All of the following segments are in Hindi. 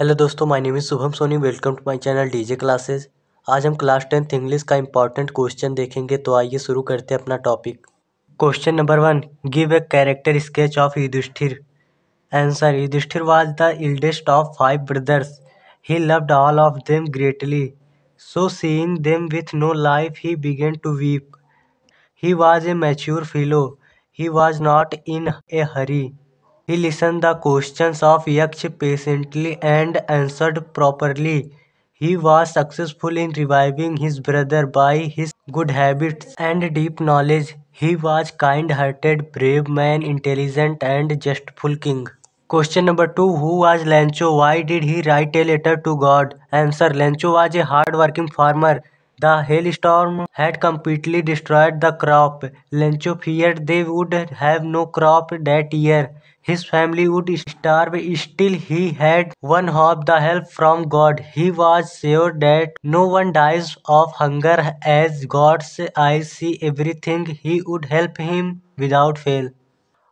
हेलो दोस्तों my name is Shubham Soni welcome to my channel DJ classes आज हम क्लास टेंथ इंग्लिश का इंपॉर्टेंट क्वेश्चन देखेंगे तो आइए शुरू करते हैं अपना topic question number one give a character sketch of Yudhishthir answer Yudhishthir was the eldest of five brothers he loved all of them greatly so seeing them with no life he began to weep he was a mature philo he was not in a hurry He listened the questions of Yaksh patiently and answered properly. He was successful in reviving his brother by his good habits and deep knowledge. He was kind-hearted, brave man, intelligent and justful king. Question number 2 Who was Lancho? Why did he write a letter to God? Answer Lancho was a hard working farmer the hailstorm had completely destroyed the crop. Sancho feared they would have no crop that year. His family would starve. Still, he had one hope the help from God. He was sure that no one dies of hunger. As God's eyes see everything, he would help him without fail.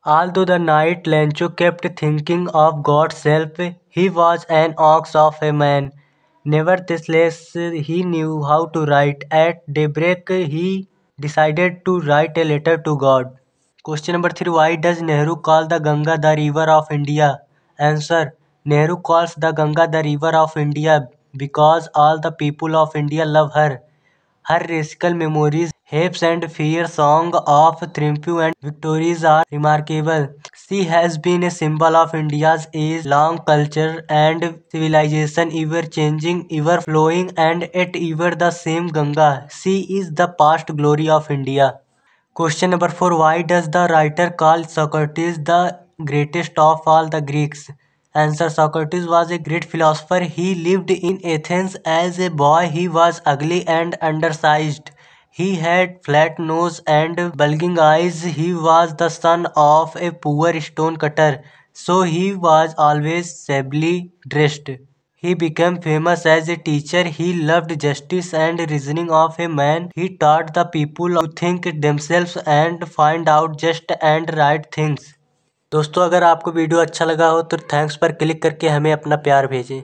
Although the night Sancho kept thinking of God's help, he was an ox of a man. Nevertheless he knew how to write at daybreak he decided to write a letter to God question number three why does Nehru call the Ganga the river of India answer Nehru calls the Ganga the river of India because all the people of India love her her racial memories hopes and fears song of triumph and victories are remarkable She has been a symbol of India's age-long culture and civilization, ever-changing, ever-flowing and yet ever the same Ganga. She is the past glory of India. Question number 4. Why does the writer call Socrates the greatest of all the Greeks? Answer Socrates was a great philosopher. He lived in Athens as a boy. He was ugly and undersized. He had flat nose and bulging eyes. He was the son of a poor stone-cutter, so he was always shabbily dressed. He became famous as a teacher. He loved justice and reasoning of a man. He taught the people to think themselves and find out just and right things. दोस्तों अगर आपको वीडियो अच्छा लगा हो तो थैंक्स पर क्लिक करके हमें अपना प्यार भेजें